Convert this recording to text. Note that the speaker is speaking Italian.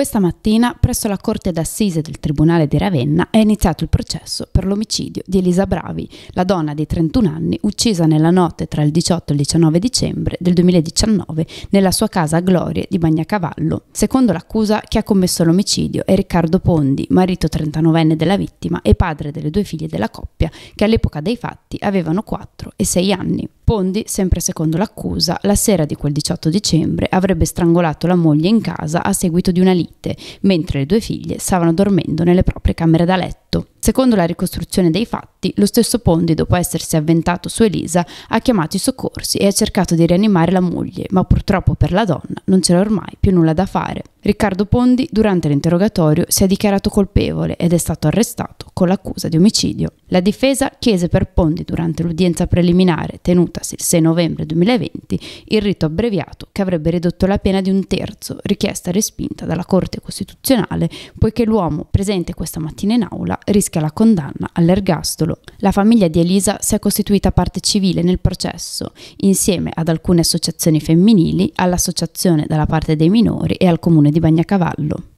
Questa mattina, presso la Corte d'Assise del Tribunale di Ravenna, è iniziato il processo per l'omicidio di Elisa Bravi, la donna di 31 anni uccisa nella notte tra il 18 e il 19 dicembre del 2019 nella sua casa a Glorie di Bagnacavallo. Secondo l'accusa, chi ha commesso l'omicidio è Riccardo Pondi, marito 39enne della vittima e padre delle due figlie della coppia, che all'epoca dei fatti avevano 4 e 6 anni. Pondi, sempre secondo l'accusa, la sera di quel 18 dicembre avrebbe strangolato la moglie in casa a seguito di una lite salite, mentre le due figlie stavano dormendo nelle proprie camere da letto. Secondo la ricostruzione dei fatti, lo stesso Pondi, dopo essersi avventato su Elisa, ha chiamato i soccorsi e ha cercato di rianimare la moglie, ma purtroppo per la donna non c'era ormai più nulla da fare. Riccardo Pondi, durante l'interrogatorio, si è dichiarato colpevole ed è stato arrestato con l'accusa di omicidio. La difesa chiese per Pondi durante l'udienza preliminare tenutasi il 6 novembre 2020 il rito abbreviato che avrebbe ridotto la pena di un terzo, richiesta respinta dalla Corte Costituzionale poiché l'uomo presente questa mattina in aula rischia la condanna all'ergastolo. La famiglia di Elisa si è costituita parte civile nel processo insieme ad alcune associazioni femminili, all'associazione dalla parte dei minori e al comune di Bagnacavallo.